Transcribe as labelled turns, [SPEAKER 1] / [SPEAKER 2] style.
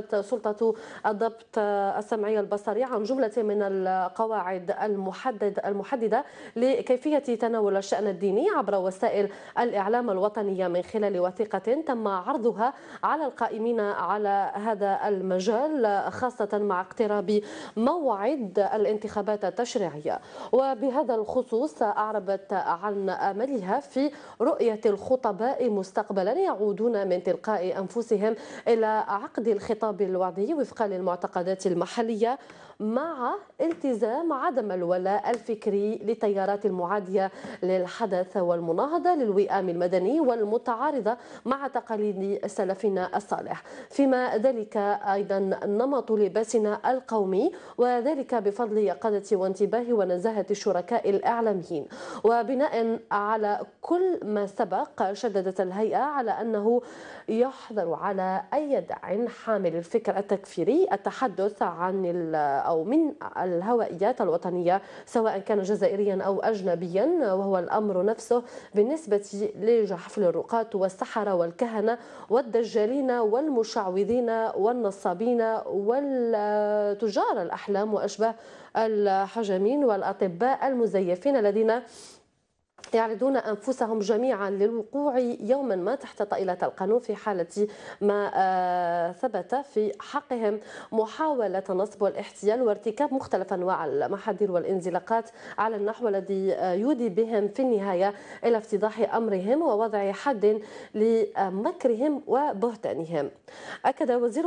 [SPEAKER 1] سلطة الضبط السمعي البصري عن جملة من القواعد المحدد المحددة لكيفية تناول الشأن الديني عبر وسائل الإعلام الوطنية من خلال وثيقة تم عرضها على القائمين على هذا المجال خاصة مع اقتراب موعد الانتخابات التشريعية وبهذا الخصوص أعربت عن أملها في رؤية الخطباء مستقبلا يعودون من تلقاء أنفسهم إلى عقد الخطاب الخطاب الوعدي وفقا للمعتقدات المحلية مع التزام عدم الولاء الفكري للتيارات المعادية للحدث والمناهضة للوئام المدني والمتعارضة مع تقاليد سلفنا الصالح فيما ذلك أيضا نمط لباسنا القومي وذلك بفضل يقظة وانتباه ونزاهة الشركاء الإعلاميين وبناء على كل ما سبق شددت الهيئة على أنه يحظر على أي داع حامل للفكر التكفيري التحدث عن أو من الهوائيات الوطنية سواء كان جزائريا أو أجنبيا وهو الأمر نفسه بالنسبة لحفل الرقاة والسحرة والكهنة والدجالين والمشعوذين والنصابين والتجار الأحلام وأشباه الحجمين والأطباء المزيفين الذين يعرضون انفسهم جميعا للوقوع يوما ما تحت طائله القانون في حاله ما آه، ثبت في حقهم محاوله نصب والاحتيال وارتكاب مختلف انواع المحاذير والانزلاقات على النحو الذي آه، يودي بهم في النهايه الى افتضاح امرهم ووضع حد لمكرهم وبهتانهم اكد وزير